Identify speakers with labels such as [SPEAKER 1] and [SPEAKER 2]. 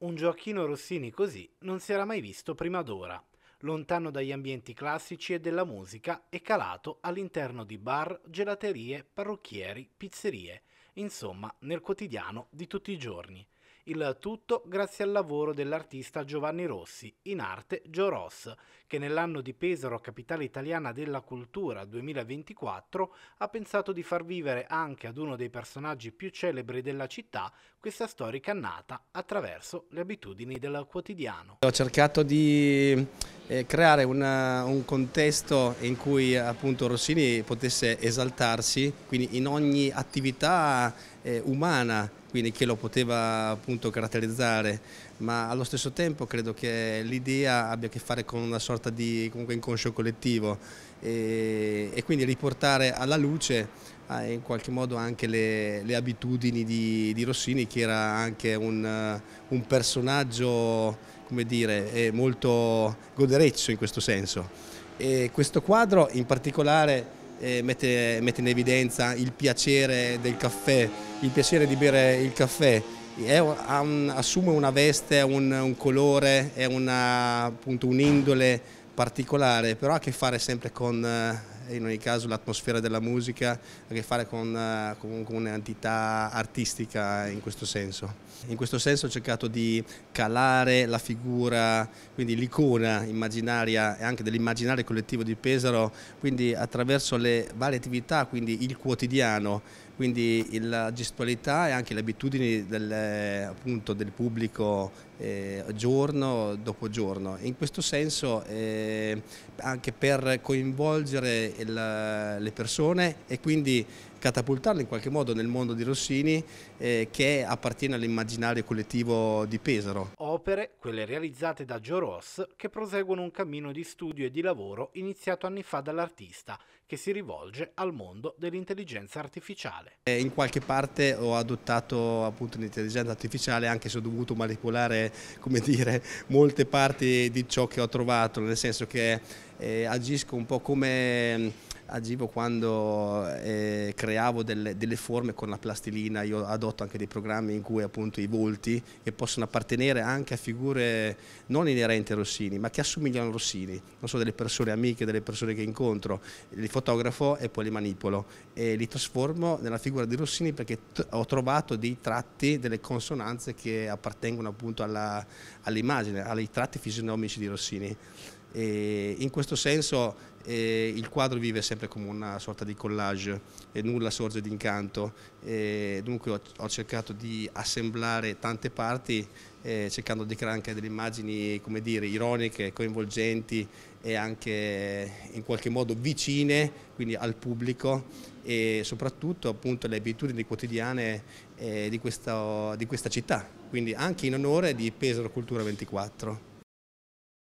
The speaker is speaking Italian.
[SPEAKER 1] Un Gioacchino Rossini così non si era mai visto prima d'ora, lontano dagli ambienti classici e della musica e calato all'interno di bar, gelaterie, parrucchieri, pizzerie, insomma nel quotidiano di tutti i giorni – il tutto grazie al lavoro dell'artista Giovanni Rossi, in arte Gio Ross, che nell'anno di Pesaro, capitale italiana della cultura 2024, ha pensato di far vivere anche ad uno dei personaggi più celebri della città questa storica nata attraverso le abitudini del quotidiano.
[SPEAKER 2] Ho cercato di eh, creare una, un contesto in cui appunto Rossini potesse esaltarsi, quindi in ogni attività eh, umana quindi che lo poteva appunto caratterizzare, ma allo stesso tempo credo che l'idea abbia a che fare con una sorta di inconscio collettivo e, e, quindi riportare alla luce eh, in qualche modo anche le, le abitudini di, di, Rossini che era anche un, un personaggio come dire, eh, molto godereccio in questo senso. E questo quadro in particolare eh, mette, mette, in evidenza il piacere del caffè, il piacere di bere il caffè. Un, assume una veste, un, un colore, è un'indole particolare, però ha a che fare sempre con eh, in ogni caso l'atmosfera della musica ha a che fare con eh, comunque un'entità artistica in questo senso. In questo senso ho cercato di calare la figura, quindi l'icona immaginaria e anche dell'immaginario collettivo di Pesaro, quindi attraverso le varie attività, quindi il quotidiano, quindi la gestualità e anche le abitudini del, eh, appunto, del pubblico eh, giorno dopo giorno. In questo senso eh, anche per coinvolgere il, le persone e quindi catapultarlo in qualche modo nel mondo di Rossini eh, che appartiene all'immaginario collettivo di Pesaro.
[SPEAKER 1] Opere, quelle realizzate da Joe Ross, che proseguono un cammino di studio e di lavoro iniziato anni fa dall'artista, che si rivolge al mondo dell'intelligenza artificiale.
[SPEAKER 2] Eh, in qualche parte ho adottato appunto l'intelligenza artificiale anche se ho dovuto manipolare come dire, molte parti di ciò che ho trovato, nel senso che eh, agisco un po' come agivo quando eh, creavo delle, delle, forme con la plastilina, io adotto anche dei programmi in cui appunto i volti che possono appartenere anche a figure non inerenti a Rossini, ma che assomigliano a Rossini, non so, delle persone amiche, delle persone che incontro, li fotografo e poi li manipolo e li trasformo nella figura di Rossini perché ho trovato dei tratti, delle consonanze che appartengono appunto all'immagine, all ai tratti fisionomici di Rossini. E in questo senso eh, il quadro vive sempre come una sorta di collage e nulla sorge di d'incanto. Dunque ho, ho, cercato di assemblare tante parti eh, cercando di creare anche delle immagini come dire, ironiche, coinvolgenti e anche in qualche modo vicine quindi al pubblico e soprattutto appunto le abitudini quotidiane eh, di, questa, di questa città, quindi anche in onore di Pesaro Cultura 24.